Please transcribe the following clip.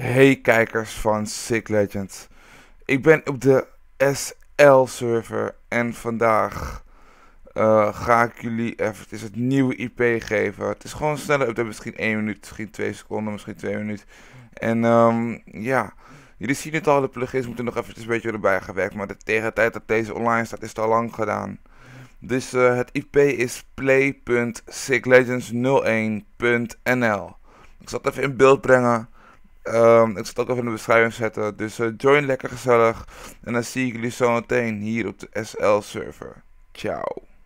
Hey kijkers van Sick Legends. Ik ben op de SL server en vandaag eh, ga ik jullie even het nieuwe IP geven. Het is gewoon een snelle update, misschien 1 minuut, misschien 2 seconden, misschien 2 minuten. En ehm, ja, jullie zien het al, de plugins moeten nog eventjes een beetje erbij gewerkt. Maar de, tegen de tijd dat deze online staat is het al lang gedaan. Dus eh, het IP is play.sicklegends01.nl Ik zal het even in beeld brengen. Um, ik het ook even in de beschrijving zetten. Dus eh, join lekker gezellig. En dan zie ik jullie zo meteen hier op de SL server. Ciao.